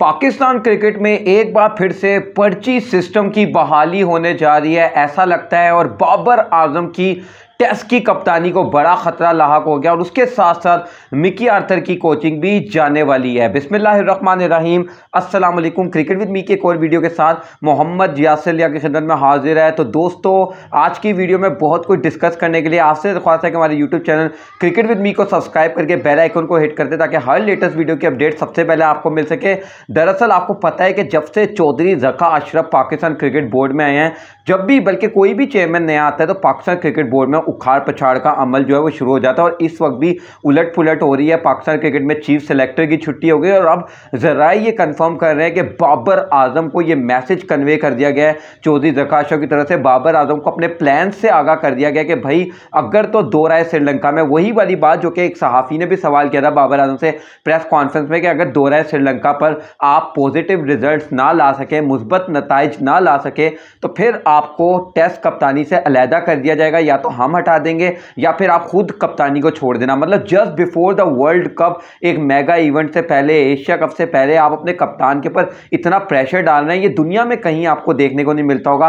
Pakistan cricket में एक बार फिर से पर्ची सिस्टम की बहाली होने जा रही है ऐसा लगता है और बाबर आजम की टेस्ट की कप्तानी को बड़ा खतरा लाक हो गया और उसके साथ साथ मिकी आर्थर की कोचिंग भी जाने वाली है बिसमीम अस्सलाम क्रिकेट विद मी के एक और वीडियो के साथ मोहम्मद यासिलिया की खिदमत में हाजिर है तो दोस्तों आज की वीडियो में बहुत कुछ डिस्कस करने के लिए आपसे दरख्वास्त है कि हमारे YouTube channel cricket with me को सब्सक्राइब करके बेल आइकन को हिट कर दे ताकि हर लेटेस्ट वीडियो की अपडेट सबसे पहले आपको मिल सके दरअसल आपको पता है कि जब से चौधरी जखा अशरफ पाकिस्तान क्रिकेट बोर्ड में आए हैं जब भी बल्कि कोई भी चेयरमैन नया आता है तो पाकिस्तान क्रिकेट बोर्ड में उखाड़ पछाड़ का अमल जो है वो शुरू हो जाता है और इस वक्त भी उलट पुलट हो रही है पाकिस्तान क्रिकेट में चीफ सेलेक्टर की छुट्टी हो गई और अब ज़रा ये कन्फर्म कर रहे हैं कि बाबर आजम को ये मैसेज कन्वे कर दिया गया है चौधरी जकाशो की तरफ से बाबर आजम को अपने प्लान से आगाह कर दिया गया कि भाई अगर तो दो राय श्रीलंका में वही वाली बात जो कि एक सहाफ़ी ने भी सवाल किया था बाबर आजम से प्रेस कॉन्फ्रेंस में कि अगर दो राय श्रीलंका पर आप पॉजिटिव रिजल्ट ना ला सके मुस्बत नतज ना ला सके तो फिर आपको टेस्ट कप्तानी से अलहदा कर दिया जाएगा या तो हम हटा देंगे या फिर आप खुद कप्तानी को छोड़ देना मतलब just before the world cup एक मेगा इवेंट से पहले एशिया कप से पहले आप अपने कप्तान के ऊपर इतना प्रेशर डाल रहे हैं ये दुनिया में कहीं आपको देखने को नहीं मिलता होगा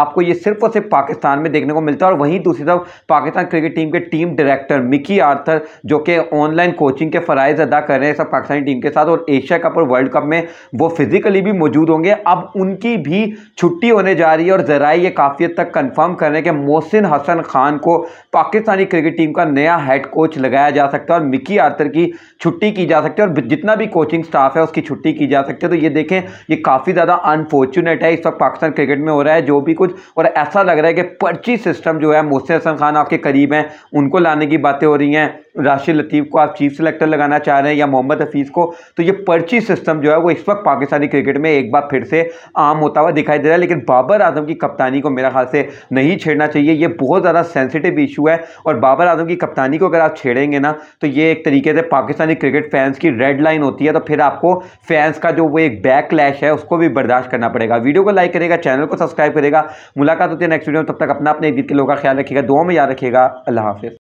आपको ये सिर्फ और सिर्फ पाकिस्तान में देखने को मिलता है और वहीं दूसरी तरफ पाकिस्तान क्रिकेट टीम के टीम डायरेक्टर मिकी आर्थर जो कि ऑनलाइन कोचिंग के फरज अदा कर रहे हैं सब पाकिस्तानी टीम के साथ और एशिया कप और वर्ल्ड कप में वो फिजिकली भी मौजूद होंगे अब उनकी भी छुट्टी होने जा रही है और ज़रा ये काफ़ी हद तक कन्फर्म कर रहे हैं कि मोहसिन हसन खान को पाकिस्तानी क्रिकेट टीम का नया हेड कोच लगाया जा सकता है और मिकी आर्थर की छुट्टी की जा सकती है और जितना भी कोचिंग स्टाफ है उसकी छुट्टी की जा सकती है तो ये देखें ये काफ़ी ज़्यादा अनफॉर्चुनेट है इस वक्त पाकिस्तान क्रिकेट में हो रहा है जो भी कुछ और ऐसा लग रहा है कि पर्ची सिस्टम जो है मोहसिन हसन खान आपके करीब हैं उनको लाने की बातें हो रही हैं राशिद लतीफ़ को आप चीफ सेलेक्टर लगाना चाह रहे हैं या मोहम्मद हफीज़ को तो ये पर्ची सिस्टम जो है वो इस वक्त पाकिस्तानी क्रिकेट में एक बार फिर से आम होता हुआ दिखाई दे रहा है लेकिन बाबर आजम की कप्तानी को मेरा ख्याल से नहीं छेड़ना चाहिए ये बहुत ज़्यादा सेंसिटिव इशू है और बाबर आजम की कप्तानी को अगर आप छेड़ेंगे ना तो ये एक तरीके से पाकिस्तानी क्रिकेट फैंस की रेड लाइन होती है तो फिर आपको फैंस का जो वो एक बैक है उसको भी बर्दाश्त करना पड़ेगा वीडियो को लाइक करेगा चैनल को सब्सक्राइब करेगा मुलाकात होती है नेक्स्ट वीडियो में तब तक अपना अपने ईद के लोगों का ख्याल रखिएगा दो में याद रखिएगा अल्लाह हाफिज़